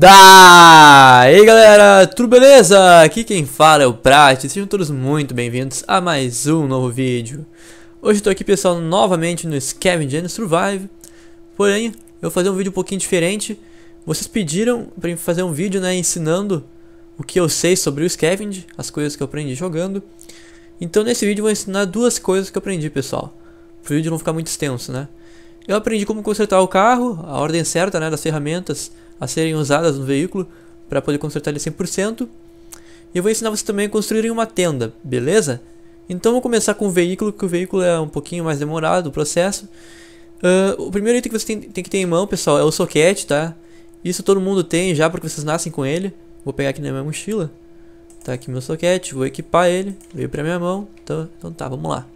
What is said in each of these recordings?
Daí galera, tudo beleza? Aqui quem fala é o Prat, sejam todos muito bem-vindos a mais um novo vídeo. Hoje estou aqui pessoal novamente no Scavenge and Survive, porém eu vou fazer um vídeo um pouquinho diferente. Vocês pediram para fazer um vídeo né, ensinando o que eu sei sobre o Scavenge, as coisas que eu aprendi jogando. Então nesse vídeo eu vou ensinar duas coisas que eu aprendi pessoal, para o vídeo não ficar muito extenso né. Eu aprendi como consertar o carro, a ordem certa né, das ferramentas a serem usadas no veículo para poder consertar ele 100%. E eu vou ensinar vocês também a construírem uma tenda, beleza? Então vou começar com o veículo, que o veículo é um pouquinho mais demorado o processo. Uh, o primeiro item que você tem, tem, que ter em mão, pessoal, é o soquete, tá? Isso todo mundo tem já, porque vocês nascem com ele. Vou pegar aqui na minha mochila. Tá aqui meu soquete, vou equipar ele. Veio pra minha mão. Então, então tá, vamos lá.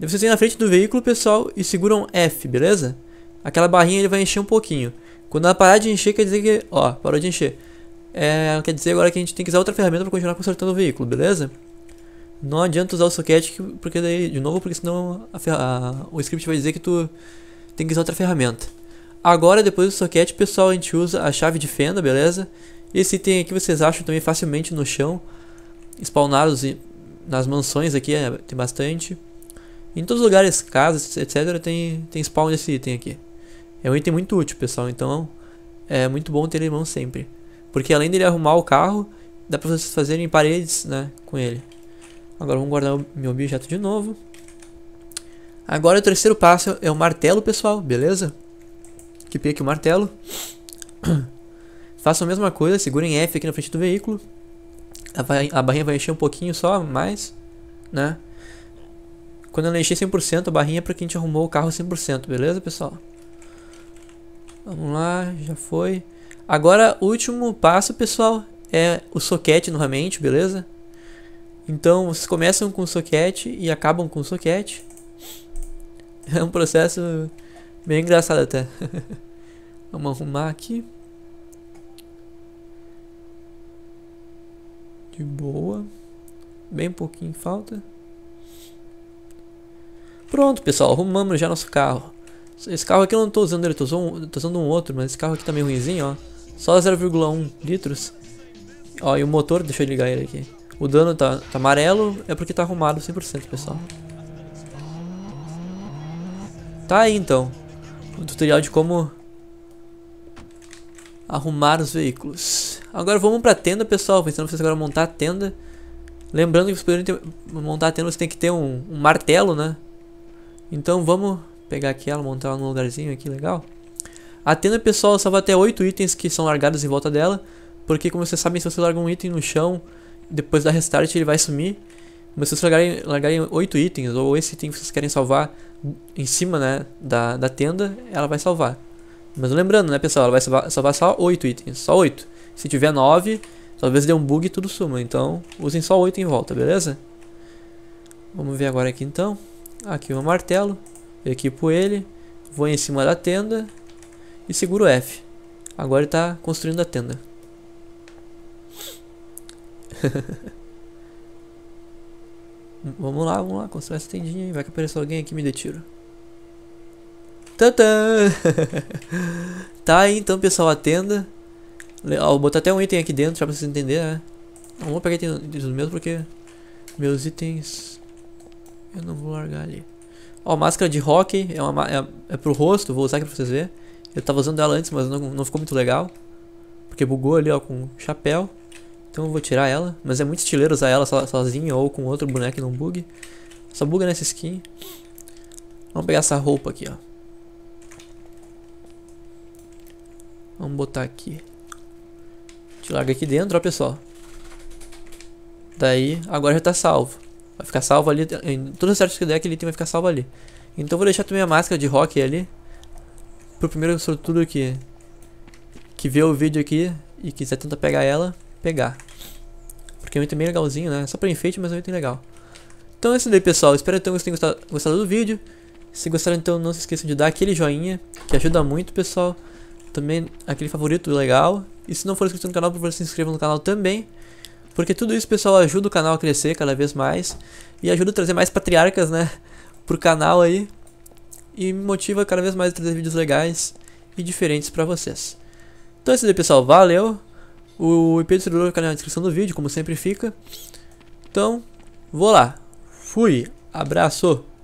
Vocês vêm na frente do veículo, pessoal, e seguram F, beleza? Aquela barrinha ele vai encher um pouquinho. Quando ela parar de encher, quer dizer que, ó, parou de encher. É, quer dizer agora que a gente tem que usar outra ferramenta para continuar consertando o veículo, beleza? Não adianta usar o socket, porque daí, de novo, porque senão a, a, o script vai dizer que tu tem que usar outra ferramenta. Agora, depois do socket, pessoal, a gente usa a chave de fenda, beleza? Esse item aqui vocês acham também facilmente no chão. Spawnados nas mansões aqui, é, tem bastante. Em todos os lugares, casas, etc, tem, tem spawn desse item aqui. É um item muito útil, pessoal. Então é muito bom ter ele em mão sempre. Porque além dele arrumar o carro, dá pra vocês fazerem paredes, né? Com ele. Agora vamos guardar o meu objeto de novo. Agora o terceiro passo é o martelo, pessoal. Beleza? Equipei aqui o martelo. Façam a mesma coisa, segurem F aqui na frente do veículo. A, vai, a barrinha vai encher um pouquinho só, mais, né? Quando ela encher 100%, a barrinha é pra quem a gente arrumou o carro 100%, beleza, pessoal? Vamos lá, já foi. Agora, último passo, pessoal, é o soquete novamente, beleza? Então, vocês começam com o soquete e acabam com o soquete. É um processo bem engraçado até. Vamos arrumar aqui. De boa. Bem pouquinho falta. Pronto, pessoal, arrumamos já nosso carro. Esse carro aqui eu não tô usando ele, tô usando, tô usando um outro, mas esse carro aqui tá meio ruimzinho, ó. Só 0,1 litros. Ó, e o motor, deixa eu ligar ele aqui. O dano tá, tá amarelo, é porque tá arrumado 100%, pessoal. Tá aí, então. O tutorial de como arrumar os veículos. Agora vamos pra tenda, pessoal. Vou ensinar vocês agora a montar a tenda. Lembrando que vocês montar a tenda, você tem que ter um, um martelo, né? Então vamos pegar aqui ela, montar ela num lugarzinho aqui legal. A tenda, pessoal, salva até 8 itens que são largados em volta dela. Porque, como vocês sabem, se você larga um item no chão, depois da restart ele vai sumir. Mas se vocês largarem, largarem 8 itens, ou esse item que vocês querem salvar em cima né, da, da tenda, ela vai salvar. Mas lembrando, né, pessoal, ela vai salvar, salvar só 8 itens, só 8. Se tiver 9, talvez dê um bug e tudo suma. Então, usem só 8 em volta, beleza? Vamos ver agora aqui então. Aqui o um martelo equipo ele, vou em cima da tenda e seguro F. Agora ele está construindo a tenda. vamos lá, vamos lá, construir essa tendinha aí. Vai que apareça alguém aqui e me dê tiro. Tantã! tá aí então, pessoal, a tenda. Ó, vou botar até um item aqui dentro, só pra vocês entenderem, né? Não vou pegar item mesmo, porque meus itens eu não vou largar ali. Ó, máscara de hockey, é, uma, é, é pro rosto, vou usar aqui pra vocês verem. Eu tava usando ela antes, mas não, não ficou muito legal. Porque bugou ali, ó, com chapéu. Então eu vou tirar ela. Mas é muito estileiro usar ela sozinha ou com outro boneco não bug. Só buga nessa skin. Vamos pegar essa roupa aqui, ó. Vamos botar aqui. Te larga aqui dentro, ó, pessoal. Daí, agora já tá salvo. Vai ficar salvo ali. Em todos os certos que der, aquele item vai ficar salvo ali. Então vou deixar também a máscara de rock ali. Pro primeiro sortudo que, que vê o vídeo aqui e quiser tentar pegar ela, pegar. Porque é um item bem legalzinho, né? Só pra enfeite, mas é um item legal. Então é isso daí, pessoal. Espero que tenham gostado, gostado do vídeo. Se gostaram, então não se esqueçam de dar aquele joinha, que ajuda muito, pessoal. Também aquele favorito legal. E se não for inscrito no canal, por favor, se inscreva no canal também. Porque tudo isso, pessoal, ajuda o canal a crescer cada vez mais e ajuda a trazer mais patriarcas, né, pro canal aí. E me motiva cada vez mais a trazer vídeos legais e diferentes para vocês. Então é isso aí, pessoal. Valeu. O IP do servidor fica na descrição do vídeo, como sempre fica. Então, vou lá. Fui. Abraço.